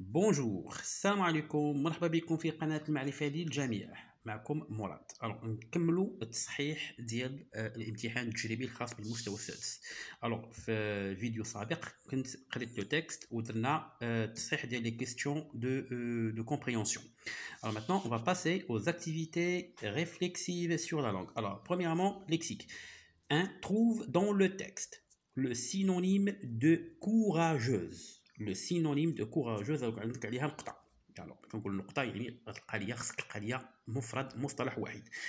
بونجور السلام عليكم مرحبا بكم في قناه المعرفه للجميع معكم مراد الوغ نكملوا التصحيح ديال الامتحان التجريبي الخاص بالمستوى السادس الوغ في فيديو سابق كنت قريت لو تيكست ودرنا التصحيح ديال لي كيستيون دو دو كومبريونسيون Alors maintenant, on va passer aux activités réflexives sur la langue. Alors, premièrement, lexique. 1. Trouve dans le texte le synonyme de courageuse. Le synonyme de courageuse, alors, un mot qui a un sens identique.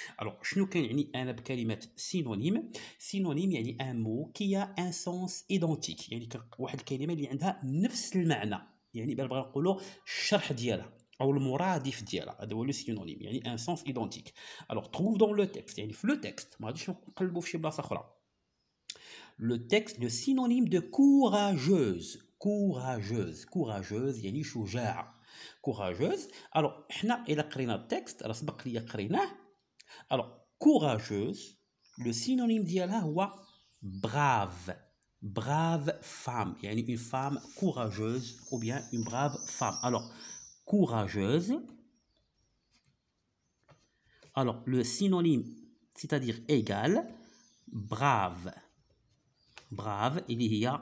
Alors, un sens identique. Il y a un mot qui a un sens identique. Il y a un mot un sens identique. mot mot un Alors, trouve dans le texte. le texte. Le texte, le synonyme de courageuse courageuse courageuse يعني شجاعة courageuse alors حنا الى قرينا التكست راه سبق لي قريناه alors courageuse le synonyme ديالها هو brave brave femme يعني une femme courageuse ou bien une brave femme alors courageuse alors le synonyme c'est-à-dire égal brave brave il y a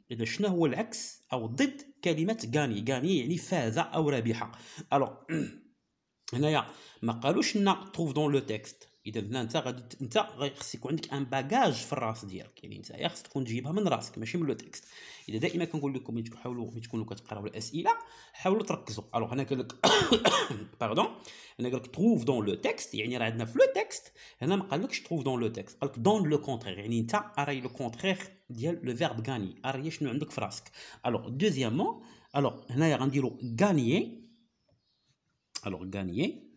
إذا شنو هو العكس أو ضد كلمة غاني غاني يعني فاز أو رابحة ألو هنايا ما قالوش لنا تروف دون لو تكست اذا هنا انت غادي انت خصك يكون عندك ان باجاج في الراس ديالك يعني انت خصك تكون تجيبها من راسك ماشي من لو تكست اذا دائما كنقول لكم ملي تحاولوا ملي تكونوا كتقراو الاسئله حاولوا تركزوا الوغ هنا قال لك باردون هنا قال لك تروف دون لو تكست يعني راه عندنا في لو تكست هنا ما قالكش تروف دون لو تكست قال لك دون لو كونترير يعني انت راي لو كونترير le verbe gagner alors deuxièmement alors on gagner alors gagner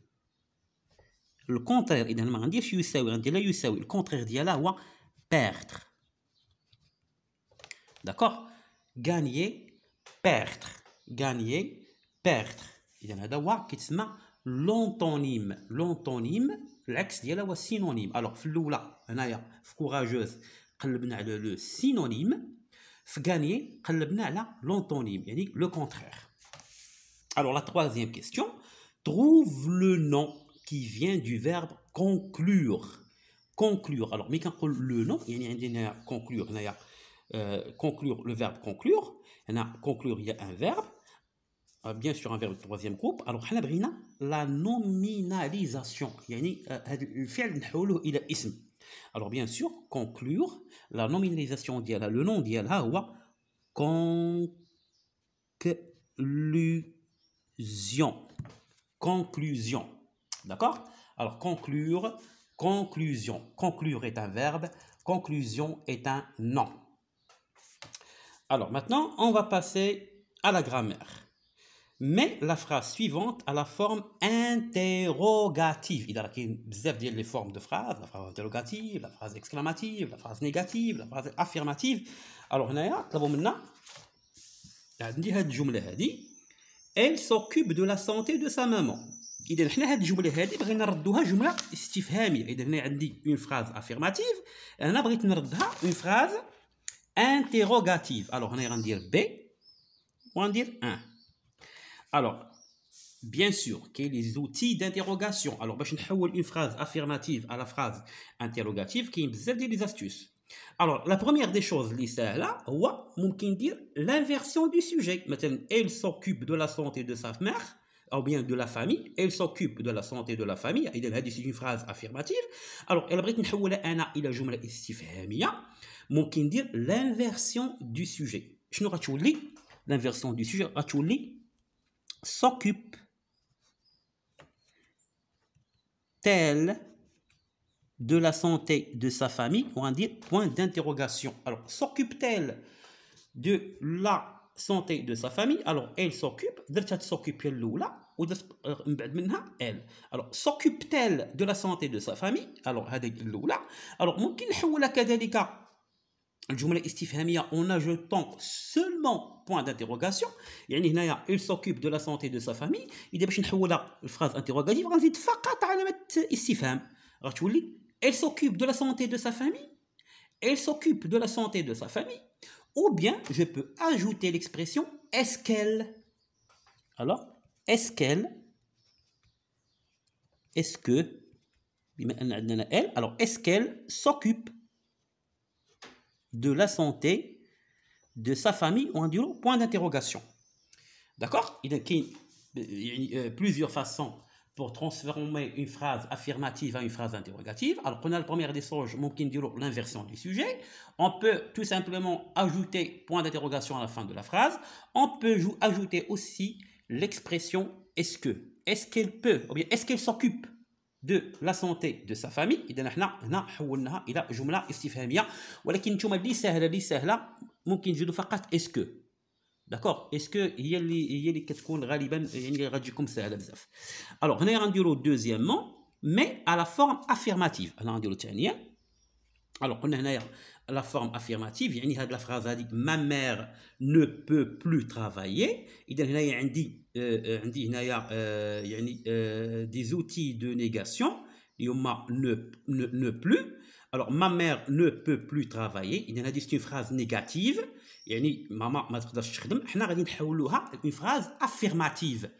le contraire il on dit contraire perdre d'accord gagner perdre gagner perdre il y l'ex synonyme alors floula on a courageuse le synonyme لو سينونيم في gagner قلبنا l'antonyme le contraire alors la troisième question trouve le nom qui vient du verbe conclure conclure alors mais le nom il y conclure euh, conclure le verbe conclure a « conclure il y a un verbe euh, bien sûr un verbe de troisième groupe alors nominalisation il la nominalisation يعني هذا الفعل il الى ism alors bien sûr, conclure, la nominalisation d'Yala, le nom d'Yala, conclusion. Conclusion. D'accord Alors conclure, conclusion. Conclure est un verbe, conclusion est un nom. Alors maintenant, on va passer à la grammaire mais la phrase suivante a la forme interrogative. Il y a les formes de phrases, la phrase interrogative, la phrase exclamative, la phrase négative, la phrase affirmative. Alors, elle s'occupe de la santé de sa maman. Il حنا هاد Une phrase بغينا نردوها جملة استفهامية، إذا هنا عندي اون on va phrase بغيت نردها alors, bien sûr, quels sont les outils d'interrogation. Alors, باش نحول une phrase affirmative à la phrase interrogative, qui بزاف des des astuces. Alors, la première des choses c'est ساهلة l'inversion du sujet. Maintenant, elle s'occupe de la santé de sa mère ou bien de la famille, elle s'occupe de la santé de la famille, c'est une phrase affirmative. Alors, elle a نحولها انا الى جمله استفهاميه ممكن dire l'inversion du sujet. شنو غتولي l'inversion du sujet s'occupe t elle de la santé de sa famille On dire point d'interrogation. Alors, s'occupe-t-elle de la santé de sa famille Alors, elle s'occupe, s'occupe ou euh, elle. Alors, s'occupe-t-elle de la santé de sa famille Alors, de Alors, on الاستفهامية seulement ajoutant seulement point d'interrogation يعني هنايا il s'occupe de la santé de sa famille Il باش نحولها لفراز انتيروغاتيف غنزيد فقط علامة استفهام غتولي il s'occupe de la santé de sa famille elle s'occupe de la santé de sa famille ou bien je peux ajouter l'expression est-ce qu'elle alors est-ce qu'elle est-ce que elle alors est-ce qu'elle s'occupe de la santé de sa famille ou duo point d'interrogation. D'accord Il y a plusieurs façons pour transformer une phrase affirmative en une phrase interrogative. Alors on a le premier des songes, l'inversion du sujet. On peut tout simplement ajouter point d'interrogation à la fin de la phrase. On peut ajouter aussi l'expression est-ce que. Est-ce qu'elle peut, ou bien est-ce qu'elle s'occupe دو لا سونتي دو سا فامي اذا حنا هنا حولناها الى جمله استفهاميه ولكن نتوما اللي سهله اللي سهله ممكن نزيدوا فقط اسكو داكوغ اسكو هي اللي هي اللي كتكون غالبا يعني غتجيكم تجيكم سهله بزاف الوغ هنايا غنديرو دوزيامون مي على فورم افيرماتيف هنا غنديرو ثانيه الوغ قلنا هنايا la forme affirmative la phrase phrase phrase « ma mère ne peut plus travailler il y a des outils de négation اللي ne ne plus alors ma mère ne peut plus travailler il en a c'est une phrase négative Il y a une phrase affirmative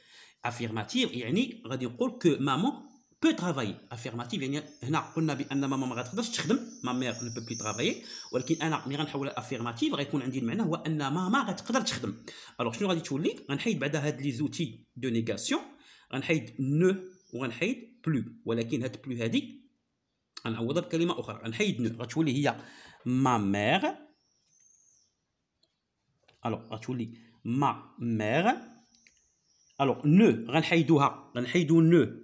affirmative يعني غادي نقول que maman بو ترافاي افيرماتيف يعني هنا قلنا بان ماما ما غتقدرش تخدم ما مير ان بو بلي ترافاي ولكن انا ملي غنحول افيرماتيف غيكون عندي المعنى هو ان ماما غتقدر تخدم الوغ شنو غادي تولي غنحيد بعدا هاد لي زوتي دو نيغاسيون غنحيد نو وغنحيد بلو ولكن هاد بلو هادي غنعوضها بكلمه اخرى غنحيد نو غتولي هي ما مير الوغ غتولي ما مير الوغ نو غنحيدوها غنحيدو نو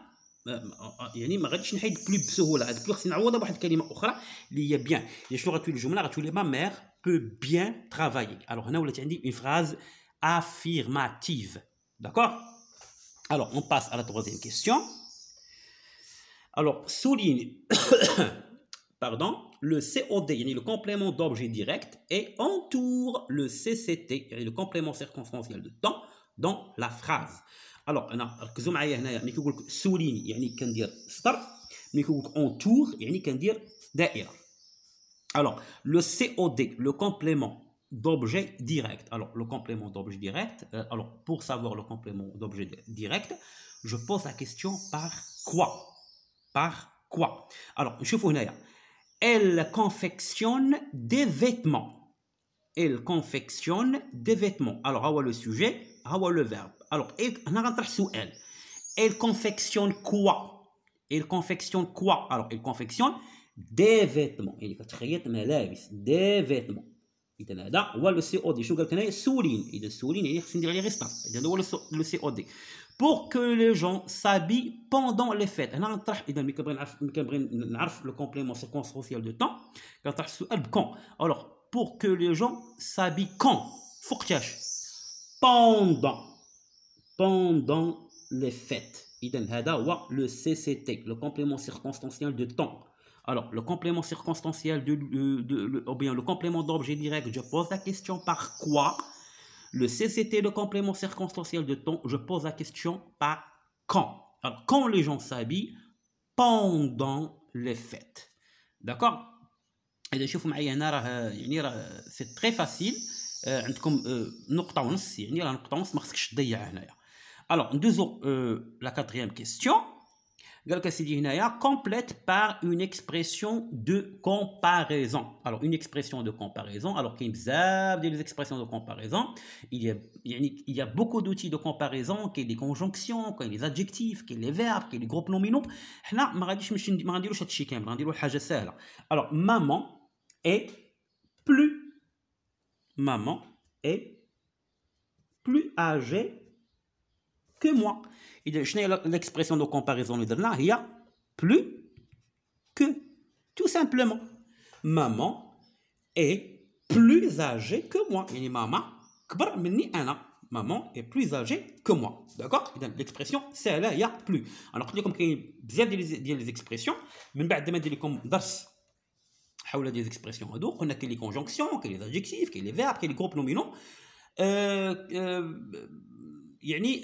يعني ما غاديش نحيد بلو بسهوله غادي بلو خصني نعوضها بواحد الكلمه اخرى اللي هي بيان يعني شنو غتولي الجمله غتولي ما ميغ بو بيان ترافايي الوغ هنا ولات عندي اون فراز affirmative d'accord alors on passe à la troisième question alors souligne pardon le COD يعني le complément d'objet direct et entoure le CCT يعني le complément circonstanciel de temps dans la phrase alors, le COD, le complément d'objet direct. Alors, le complément d'objet direct, euh, alors pour savoir le complément d'objet direct, je pose la question par quoi Par quoi Alors, je vous dis, elle confectionne des vêtements. Elle confectionne des vêtements. Alors, à le sujet, ah ouais, le verbe. Alors, on a un سؤال. Elle confectionne quoi il confectionne quoi Alors, il confectionne des vêtements. اللي كتخيط ملابس des vêtements. اذا هذا هو لو سي او دي شو قالك هنا سولين اذا سولين يعني خصني ندير عليه غير ستار اذا هو لو سي او دي pour que les gens سابي pendant les fêtes هنا غنطرح اذا ملي كنبغي نعرف ملي كنبغي نعرف لو كومبليمون سيركونسونسيال دو طون كنطرح السؤال بكون الوغ بور كو لي جون سابي كون فوقتاش pendant pendant les fêtes. le CCT, le complément circonstanciel de temps. Alors, le complément circonstanciel de, euh, de, ou bien le complément d'objet direct, je pose la question par quoi Le CCT, le complément circonstanciel de temps, je pose la question par quand Alors, quand les gens s'habillent pendant les fêtes. D'accord euh, euh, C'est très facile. Eh, Alors, dans la quatrième question complète par une expression de comparaison. Alors, une expression de comparaison. Alors, quels sont les expressions de comparaison Il y a beaucoup d'outils de comparaison, qu'il y ait des conjonctions, qu'il y ait des adjectifs, qu'il y ait des verbes, qu'il y ait des groupes nominaux. Alors, maman est plus maman est plus âgée que moi. L'expression de comparaison il y a plus que. Tout simplement. Maman est plus âgée que moi. maman, maman est plus âgée que moi. D'accord L'expression, c'est là, il y a plus. Alors, comme ben, il y a des expressions, mais expressions, où il des expressions à dos, on a qu'il y conjonctions, qu'il y adjectifs, qu'il y a des verbes, qu'il y a des groupes nominaux. Yannick,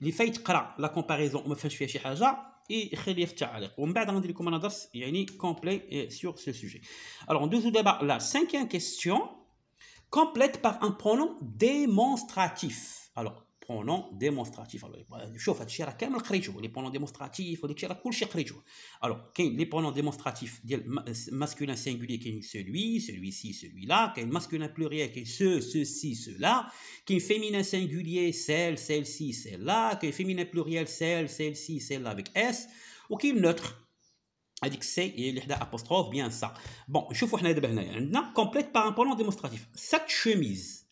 il fait la comparaison, il fait la comparaison, il fait la comparaison, il fait la comparaison, il fait la comparaison, il fait la comparaison, il fait la comparaison, il y a une comparaison complète sur ce sujet. Alors, on dézoudera la cinquième question, complète par un pronom démonstratif. Alors pronom démonstratif. Alors, bah, les pronoms démonstratifs, les Alors, les pronoms démonstratifs, masculin singulier, qui est celui, celui-ci, celui-là, qui est masculin pluriel, qui est ce, ceci, cela, qui est féminin singulier, celle, celle-ci, celle-là, qui est féminin pluriel, celle, celle-ci, celle-là, avec S, ou qui est neutre. هذيك سي هي apostrophe, bien ça. Bon, je vous fais une دابا complète par un pronom démonstratif. Cette chemise.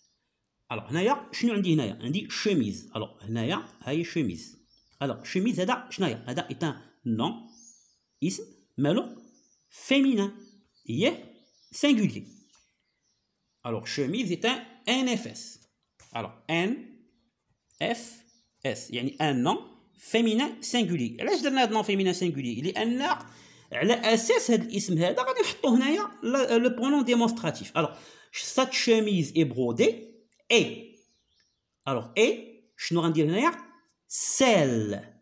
Alors, Naya, on dit Naya, on dit chemise. Alors, Naya, aïe, chemise. Alors, chemise, Ada, Ada, est un nom, ism, melo, féminin. Il est, singulier. Alors, chemise est un NFS. Alors, N, F, S. Il un nom féminin, singulier. Et là, je donne un nom féminin, singulier. Il est un, le SS, c'est l'ism. Regardez, je prends Ada, le pronom démonstratif. Alors, cette chemise est brodée et. Alors, et, je rends dit rien, sel.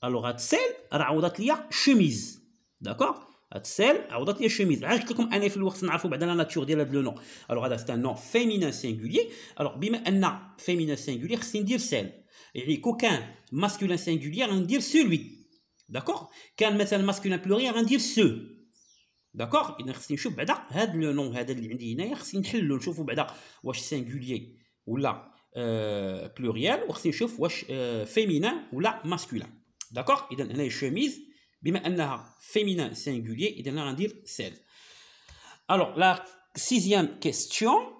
Alors, à sel, à la chemise. D'accord celle Aoudat les chemises. Alors, je vais vous donner un effet de l'ouest, on dans la nature de le nom. Alors, c'est un nom féminin singulier. Alors, bim, un féminin singulier, c'est un dire sel. Il n'y a qu'aucun masculin singulier, on va dire celui. D'accord Quand on un masculin pluriel, on va dire ceux. داكوغ اذا خصني نشوف بعدا هاد لو نون هذا اللي عندي هنايا خصني نحلو نشوفو بعدا واش سينغوليي ولا أه بلوريال وخصني نشوف واش أه فيمينان ولا ماسكولان داكوغ اذا هنايا شوميز بما انها فيمينان سينغوليي اذا انا غندير سيل الوغ لا سيزيام كيستيون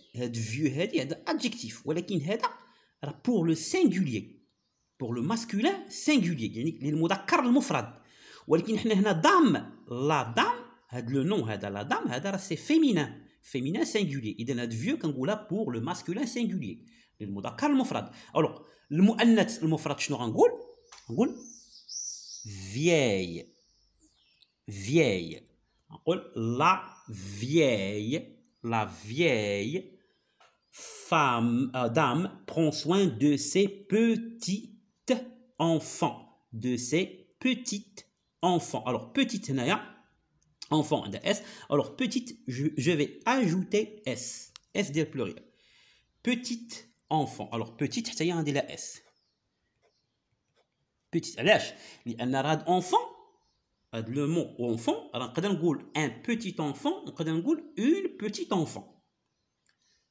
vieux, adjectif. pour le singulier. Pour le masculin singulier. il y le mot de le mot la dame, le nom de la dame, c'est féminin. Féminin singulier. pour le masculin singulier. mot Alors, le mot le en En vieille. Vieille. la vieille. La vieille femme, euh, dame prend soin de ses petites enfants. De ses petites enfants. Alors, petite Naya, enfant de S. Alors, petite, je, vais ajouter S. S de pluriel. Petite enfant. Alors, petite, ça y est, la S. Petite, elle n'a enfant le mot enfant, on peut un petit enfant, on peut une petite enfant.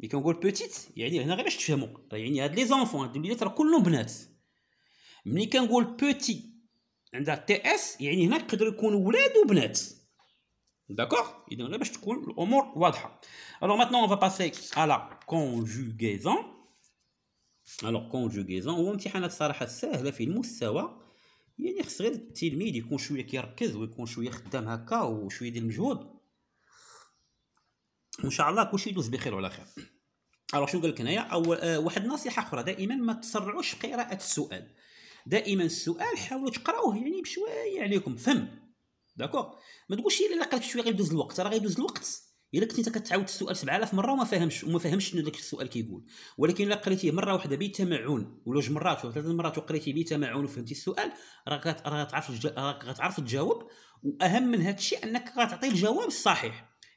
ملي كنقول بوتيت يعني هنا غير باش تفهموا يعني هاد لي زونفون هاد الوليدات راه كلهم بنات ملي كنقول بوتي عندها تي اس يعني هنا يقدروا يكونوا ولاد وبنات داكوغ اذا غير باش تكون الامور واضحه الوغ ماتنون اون فا باسي على كونجوغيزون الوغ كونجوغيزون هو امتحانات صراحه ساهله في المستوى يعني خص غير التلميذ يكون شويه كيركز ويكون شويه خدام هكا وشويه ديال المجهود وان شاء الله كلشي يدوز بخير وعلى خير الو شنو قال لك هنايا او آه واحد النصيحه اخرى دائما ما تسرعوش في قراءه السؤال دائما السؤال حاولوا تقراوه يعني بشويه عليكم يعني فهم داكوغ ما تقولش الا قريت شويه غيدوز الوقت راه غيدوز الوقت الا كنت انت كتعاود السؤال 7000 مره وما فاهمش وما فاهمش شنو داك السؤال كيقول ولكن الا قريتيه مره واحده بتمعن ولا جوج مرات ولا ثلاث مرات وقريتيه بتمعن وفهمتي السؤال راك غتعرف راك غتعرف تجاوب واهم من هذا الشيء انك غتعطي الجواب الصحيح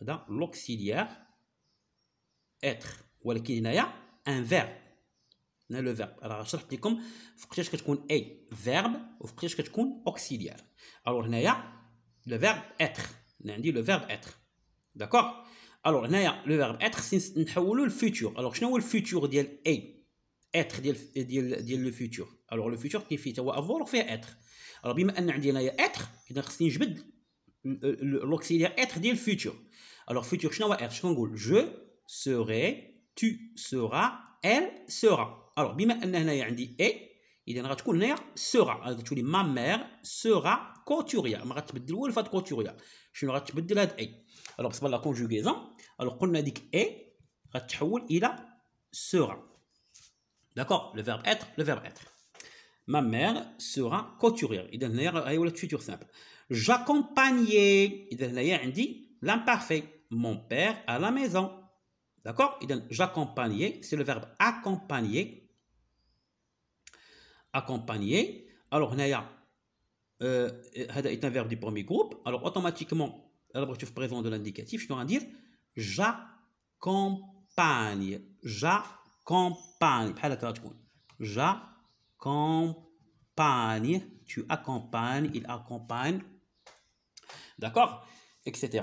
dans l'auxiliaire être ou alors qu'il y a un verbe dans le verbe alors je vais vous expliquer comme faut que tu un verbe ou faut que tu aies auxiliaire alors il y a le verbe être on le verbe être d'accord alors il y a le verbe être c'est le futur alors je vais le futur de être dit le futur alors le futur qui fait avoir fait être alors bien on a dit être et donc c'est l'auxiliaire être dit le futur alors, futur chinois, je serai, tu seras, elle sera. Alors, bima enna ya et il y a un sera. Alors, tu dis ma mère sera couturière. Ma rat bedil ou elfat couturia. Je ne rat bedil Alors, c'est pas la conjugaison. Alors, quand on dit e, rat il a sera. D'accord Le verbe être, le verbe être. Ma mère sera couturière. Il donne l'air à eh, le futur simple. J'accompagnais. Il donne l'air l'imparfait mon père à la maison. D'accord Il donne j'accompagner, c'est le verbe accompagner. Accompagner. Alors, Naya, euh, est un verbe du premier groupe. Alors, automatiquement, à tu présent de l'indicatif, je dois dire j'accompagne. J'accompagne. J'accompagne. Tu accompagnes, il accompagne. D'accord Etc.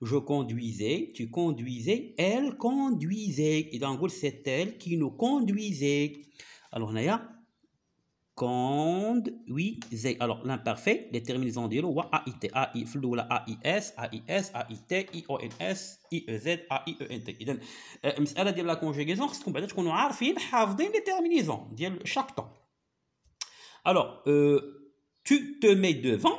Je conduisais, tu conduisais, elle conduisait. c'est elle qui nous conduisait. Alors l'imparfait des ais ais a euh, elle la conjugaison. Alors euh, tu te mets devant,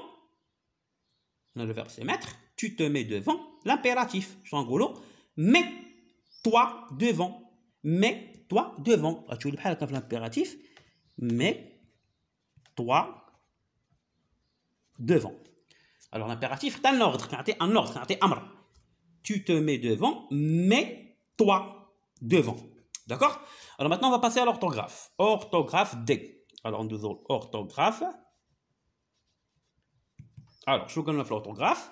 le se mettre, tu te mets devant l'impératif, Jean Goulot, mets-toi devant, mets-toi devant. Tu le l'impératif, mets-toi devant. Alors l'impératif, c'est un ordre, C'est un ordre, Tu te mets devant, mets-toi devant. D'accord Alors maintenant, on va passer à l'orthographe. Orthographe D. Alors, on dit orthographe. Alors, je vous l'orthographe.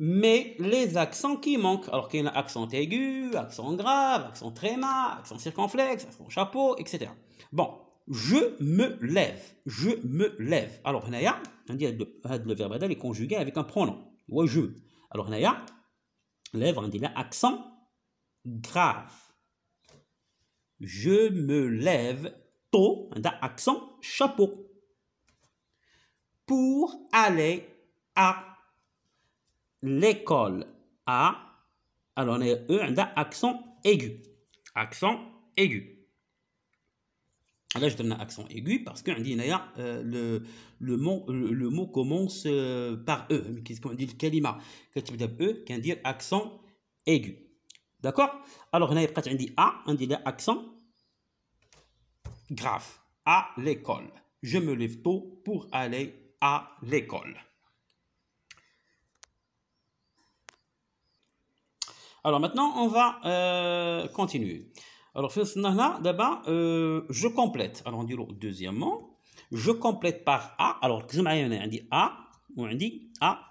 Mais les accents qui manquent, alors qu'il y a un accent aigu, accent grave, accent tréma, accent circonflexe, accent chapeau, etc. Bon, je me lève, je me lève. Alors, Naya, on dit le euh, verbe est conjugué avec un pronom. Ou je. Alors, Naya, lève, on dit accent grave. Je me lève tôt, un accent chapeau pour aller à l'école. À, alors on a E, on a accent aigu. Accent aigu. Là, je donne un accent aigu parce que dit euh, le, le, mot, le, mot commence euh, par E. Mais qu'est-ce qu'on dit le kalima Quand tu dis e, qu'on dit accent aigu. D'accord Alors, on dit A, on dit accent. grave. À l'école. Je me lève tôt pour aller à l'école. Alors maintenant, on va euh, continuer. Alors, d'abord, euh, je complète. Alors, on dit deuxièmement, je complète par A. Alors, on dit A, on dit A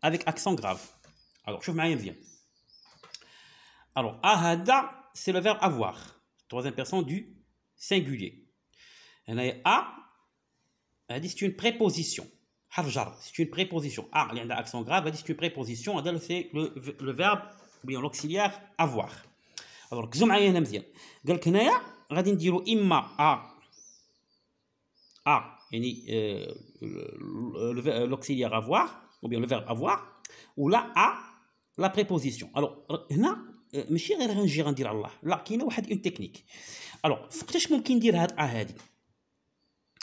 avec accent grave. Alors, je vais bien. Alors, ahada, c'est le verbe avoir, troisième personne du singulier. On a A, c'est une préposition. C'est une préposition. A, ah, il y a un accent grave. C'est une préposition. C'est le verbe, ou bien l'auxiliaire avoir. Alors, nous allons nous dire. Quand on dit, on va dire A, A, l'auxiliaire avoir, ou bien le verbe avoir, ou A, la préposition. Alors, maintenant, je vais vous dire Allah, il y a une technique. Alors, il faut que je vous dise A, A, A,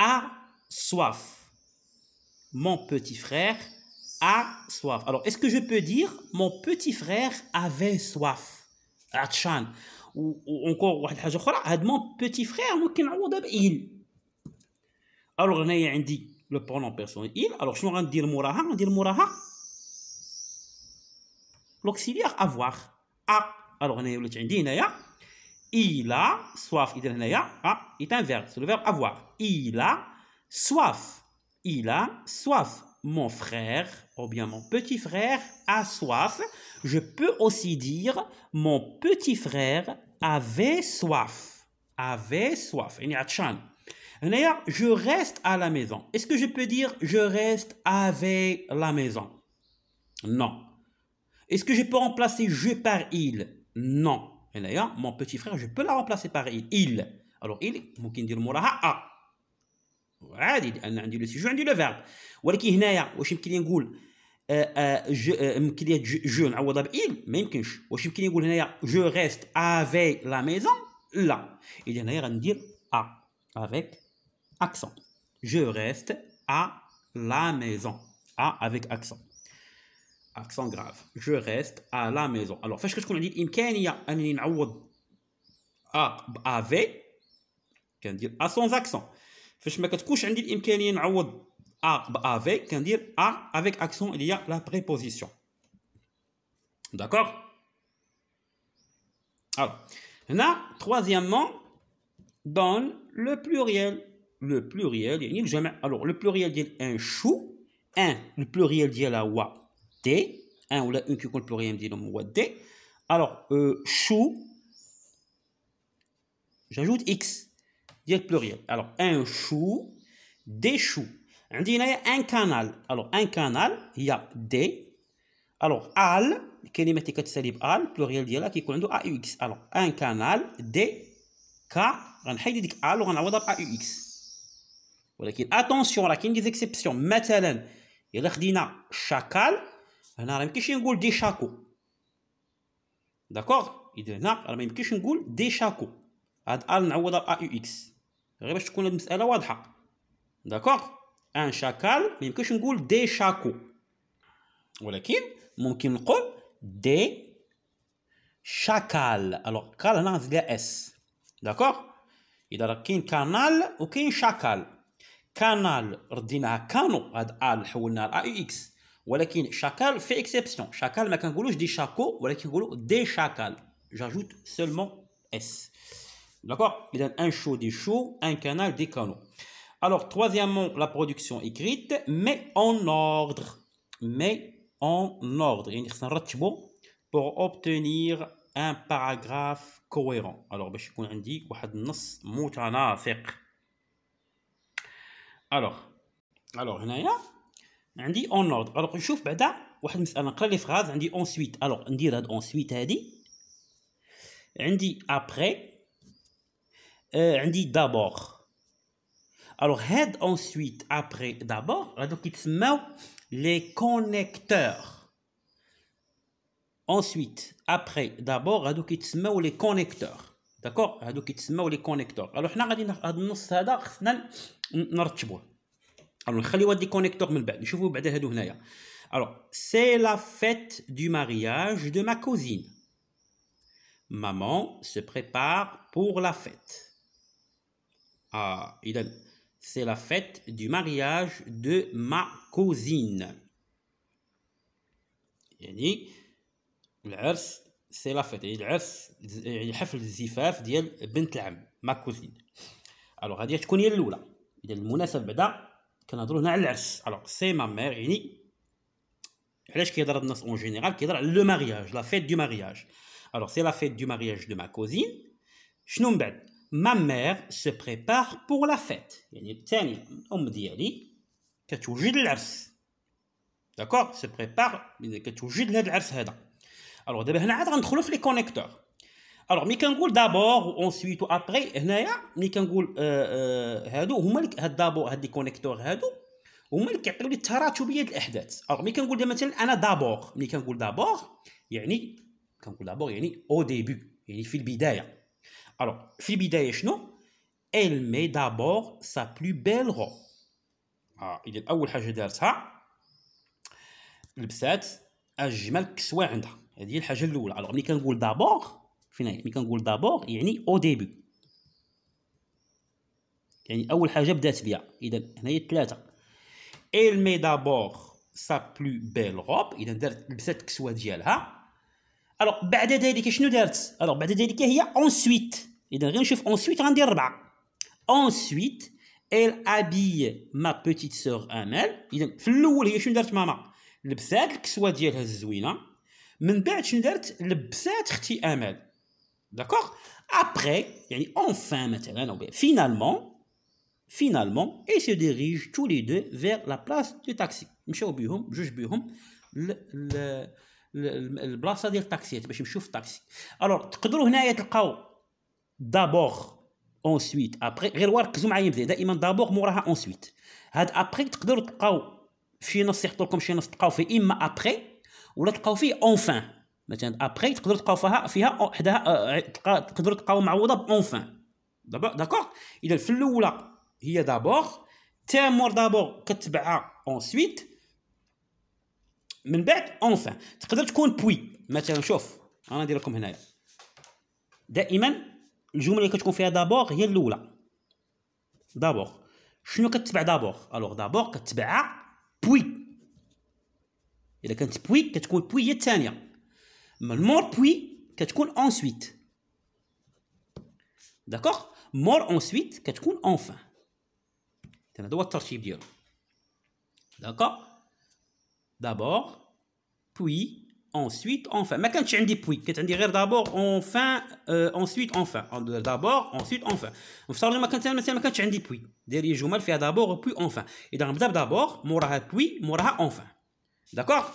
a soif. Mon petit frère a soif. Alors, est-ce que je peux dire mon petit frère avait soif Achan. Ou, ou encore, mon petit frère, il. Alors, on a dit le pronom personnel il. Alors, je suis en train de dire on dit le L'auxiliaire avoir. A. Alors, on a dit il a soif. Hein, est un verbe. C'est le verbe avoir. Il a soif. Il a soif. Mon frère ou bien mon petit frère a soif. Je peux aussi dire mon petit frère avait soif. Avait soif. D'ailleurs, je reste à la maison. Est-ce que je peux dire je reste avec la maison Non. Est-ce que je peux remplacer je par il Non. Et d'ailleurs, mon petit frère, je peux la remplacer par il. Alors il, euh, euh, je dir mouraha »« a. عادي لان عندي لو سيجو عندي لو فيرب ولكن هنايا واش يمكن لي نقول Je reste جو نعوضها maison. ما يمكنش واش يمكن هنايا a » avec accent. « accent grave. Je reste à la maison. Alors, fais ce qu'on a dit. Imken y a ah, un a ave. Qu'en dire à sans accent. Fais ce que tu couches. Andi imken y a un a ave. Qu'en dire a ah, bah, ah, avec accent. Il y a la préposition. D'accord. Alors, a, troisièmement, donne le pluriel. Le pluriel, il n'y a jamais. Alors, le pluriel dit un chou. Un, le pluriel dit la wa D, un hein, ou la une qui compte pluriel rien dit dans mon D. Alors, euh, chou, j'ajoute X, dire pluriel. Alors, un chou, des choux. On dit, il y a un canal. Alors, un canal, il y a D. Alors, al, kinématique de salib al, pluriel, il y a là qui compte A, U, X. Alors, un canal, D, K, on a dit al, on a dit A, U, X. Attention, il y a des exceptions. Maintenant, il y a chacal. هنا راه ميمكنش نقول دي شاكو داكوغ اذا هنا راه ميمكنش نقول دي شاكو هاد ال نعوضها ب ا يو اكس غير باش تكون المساله واضحه داكوغ ان شاكال ميمكنش نقول دي شاكو ولكن ممكن نقول دي شاكال الوغ كال هنا غنزيد اس داكوغ اذا راه كاين كانال وكاين شاكال كانال رديناها كانو هاد ال حولناها ل ا يو اكس Voilà chacal fait exception. Chacal macangoulou, je dis chaco. Voilà qui un des chacals. J'ajoute seulement s. D'accord il donne un chaud des choux, un canal des canaux. Alors troisièmement, la production écrite mais en ordre, mais en ordre un pour obtenir un paragraphe cohérent. Alors, ben, je vous qu'on que texte un faire. Alors, alors, il y a عندي اون نورد الوغ نشوف بعدا واحد المساله نقرا لي فراز عندي اون سويت الوغ ندير هاد اون سويت هادي عندي ابري آه، عندي دابور الوغ هاد اون سويت ابري دابور هادو كيتسماو لي كونيكتور اون سويت ابري دابور هادو كيتسماو لي كونيكتور داكوغ هادو كيتسماو لي كونيكتور الوغ حنا غادي هاد النص هذا خصنا نرتبوه alors c'est la fête du mariage de ma cousine maman se prépare pour la fête ah c'est la fête du mariage de ma cousine يعني العرس c'est la fête العرس يعني حفل الزفاف la بنت العم ma cousine alors غادي تكون هي الاولى اذا alors, c'est ma mère, elle est en général, le mariage, la fête du mariage. Alors, c'est la fête du mariage de ma cousine. Ma mère se prépare pour la fête. D'accord ?⁇ Elle se prépare ⁇ Alors, les connecteurs. الوغ مي كنقول دابور اونسويت ابري هنايا مي كنقول هادو هما هاد دابور هاد لي كونيكتور هادو هما اللي كيعطيو لي ديال الاحداث الوغ مي كنقول مثلا انا دابور مي كنقول دابور يعني كنقول دابور يعني او ديبي يعني في البدايه الوغ في البدايه شنو ال مي دابور سا بلو بيل رو آه إذا أول حاجة دارتها لبسات أجمل كسوة عندها هذه هي الحاجة الأولى ألوغ مي كنقول دابور فينايت ملي كنقول دابور يعني او ديبي يعني اول حاجه بدات بها اذا هنايا ثلاثه ايل مي دابور سا بلو بيل روب اذا دارت لبسات الكسوه ديالها الوغ بعد ذلك شنو دارت الوغ بعد ذلك هي اونسويت اذا غير نشوف اونسويت غندير ربعه اونسويت ايل ابي ما petite sœur امال اذا في الاول هي شنو دارت ماما لبسات الكسوه ديالها الزوينه من بعد شنو دارت لبسات اختي امال D'accord Après, enfin maintenant, finalement, finalement, ils se dirigent tous les deux vers la place du taxi. مشاو بيهم جوج بيهم البلاصه ديال الطاكسيات باش نمشيو في الطاكسي الوغ تقدروا هنايا تلقاو دابور اونسويت ابري غير ركزوا معايا مزيان دائما دابور موراها اونسويت هاد ابري تقدروا تلقاو في شي نص يحطوا لكم شي نص تلقاو فيه اما ابري ولا تلقاو فيه اونفان مثلا ابخي تقدروا تلقاو فيها فيها حداها آه، تقدروا تلقاو معوضه بونفان دابا داكوغ اذا في الاولى هي دابور تامور دابور كتبعها اونسويت من بعد اونفان تقدر تكون بوي مثلا شوف انا ندير لكم هنايا دائما الجمله اللي كتكون فيها دابور هي الاولى دابور شنو كتبع دابور الوغ دابور كتبعها بوي الا كانت بوي كتكون بوي هي الثانيه Mort puis qu'est-ce ensuite, d'accord? Mort ensuite, qu'est-ce enfin? Tu as besoin de voir d'accord? D'abord, puis ensuite, enfin. Mais quand tu puis, tu es en train d'abord, enfin, euh, ensuite, enfin. D'abord, ensuite, enfin. On va parler de maintenant, mais quand tu puis, derrière je vais d'abord puis enfin. Et donc d'abord, morta puis morta enfin, d'accord?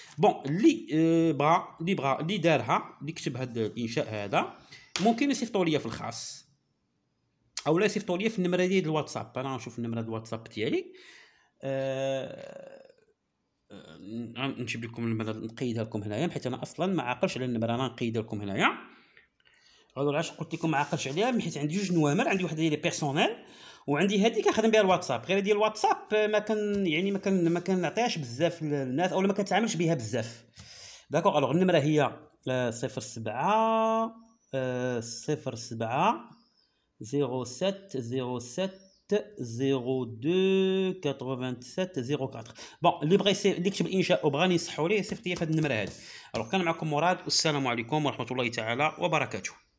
بون اللي بغا اللي بغا اللي دارها اللي كتب هذا الانشاء هذا ممكن يصيفطوا ليا في الخاص او لا يصيفطوا ليا في النمره ديال الواتساب انا نشوف النمره الواتساب ديالي أه... نجيب لكم النمره نقيدها لكم هنايا حيت انا اصلا ما عاقلش على النمره انا نقيدها لكم هنايا غادي علاش قلت لكم ما عاقلش عليها حيت عندي جوج نوامر عندي واحده ديال بيرسونيل وعندي هذيك كنخدم بها الواتساب غير هذه الواتساب ما كان يعني ما كان ما كنعطيهاش بزاف للناس اولا ما كنتعاملش بها بزاف داكوغ الوغ النمره هي 07 07 07 07 02 87 04 بون اللي بغى اللي كتب الانشاء وبغاني يصحوا ليه صيفط لي في هذه النمره هذه الوغ كان معكم مراد والسلام عليكم ورحمه الله تعالى وبركاته